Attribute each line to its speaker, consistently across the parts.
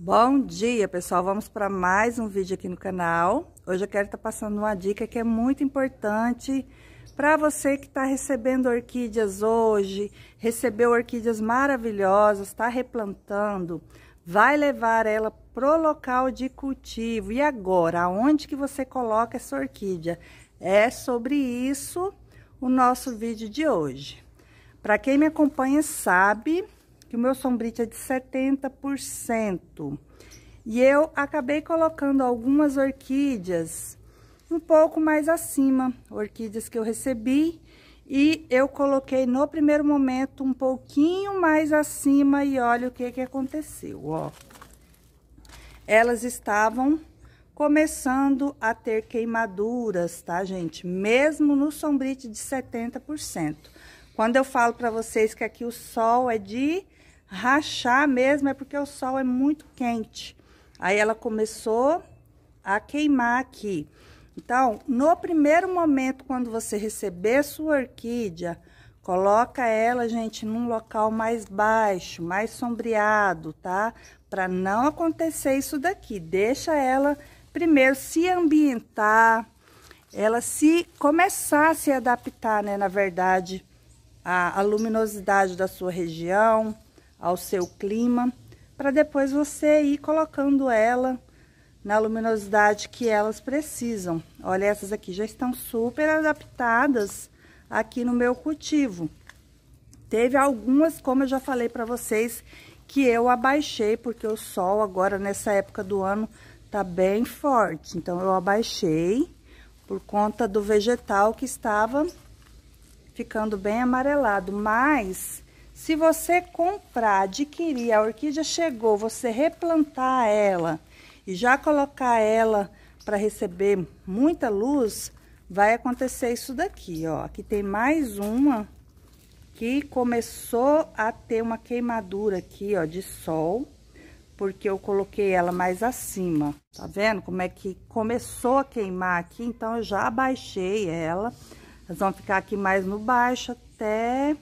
Speaker 1: Bom dia, pessoal! Vamos para mais um vídeo aqui no canal. Hoje eu quero estar tá passando uma dica que é muito importante para você que está recebendo orquídeas hoje, recebeu orquídeas maravilhosas, está replantando, vai levar ela pro local de cultivo. E agora, aonde que você coloca essa orquídea? É sobre isso o nosso vídeo de hoje. Para quem me acompanha sabe que o meu sombrite é de 70%. E eu acabei colocando algumas orquídeas um pouco mais acima, orquídeas que eu recebi, e eu coloquei no primeiro momento um pouquinho mais acima e olha o que que aconteceu, ó. Elas estavam começando a ter queimaduras, tá, gente? Mesmo no sombrite de 70%. Quando eu falo para vocês que aqui o sol é de Rachar mesmo é porque o sol é muito quente. Aí ela começou a queimar aqui. Então, no primeiro momento, quando você receber sua orquídea, coloca ela, gente, num local mais baixo, mais sombreado, tá? Para não acontecer isso daqui. Deixa ela primeiro se ambientar, ela se começar a se adaptar, né, na verdade, à, à luminosidade da sua região ao seu clima, para depois você ir colocando ela na luminosidade que elas precisam. Olha, essas aqui já estão super adaptadas aqui no meu cultivo. Teve algumas, como eu já falei para vocês, que eu abaixei, porque o sol agora, nessa época do ano, tá bem forte. Então, eu abaixei por conta do vegetal que estava ficando bem amarelado. Mas, se você comprar, adquirir a orquídea chegou, você replantar ela e já colocar ela para receber muita luz, vai acontecer isso daqui, ó. Aqui tem mais uma que começou a ter uma queimadura aqui, ó, de sol, porque eu coloquei ela mais acima. Tá vendo como é que começou a queimar aqui? Então, eu já abaixei ela. Elas vão ficar aqui mais no baixo até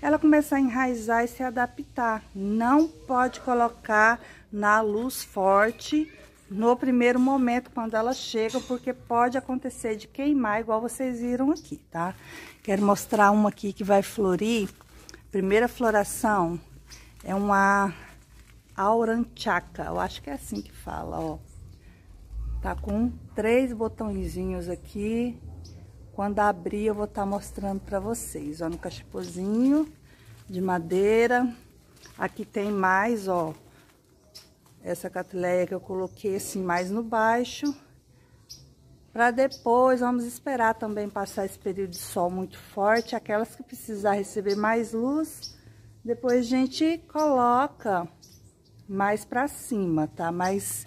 Speaker 1: ela começar a enraizar e se adaptar. Não pode colocar na luz forte no primeiro momento, quando ela chega, porque pode acontecer de queimar, igual vocês viram aqui, tá? Quero mostrar uma aqui que vai florir. Primeira floração é uma auranchaca, eu acho que é assim que fala, ó. Tá com três botõezinhos aqui, quando abrir, eu vou estar tá mostrando para vocês, ó, no cachepozinho de madeira. Aqui tem mais, ó, essa catileia que eu coloquei assim mais no baixo. Para depois, vamos esperar também passar esse período de sol muito forte. Aquelas que precisar receber mais luz, depois a gente coloca mais para cima, tá? Mas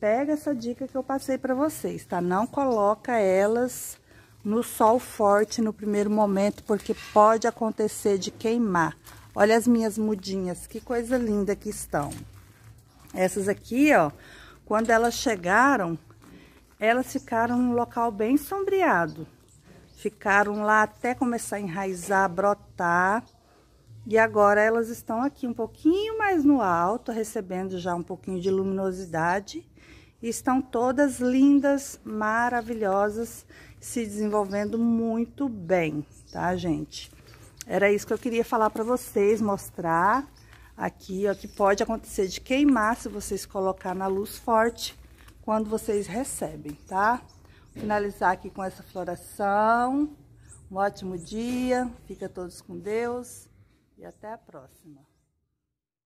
Speaker 1: pega essa dica que eu passei para vocês, tá? Não coloca elas no sol forte no primeiro momento, porque pode acontecer de queimar. Olha as minhas mudinhas, que coisa linda que estão. Essas aqui, ó, quando elas chegaram, elas ficaram num local bem sombreado. Ficaram lá até começar a enraizar, brotar. E agora elas estão aqui um pouquinho mais no alto, recebendo já um pouquinho de luminosidade estão todas lindas, maravilhosas, se desenvolvendo muito bem, tá, gente? Era isso que eu queria falar para vocês, mostrar aqui, ó, que pode acontecer de queimar se vocês colocar na luz forte quando vocês recebem, tá? Finalizar aqui com essa floração. Um ótimo dia, fica todos com Deus e até a próxima.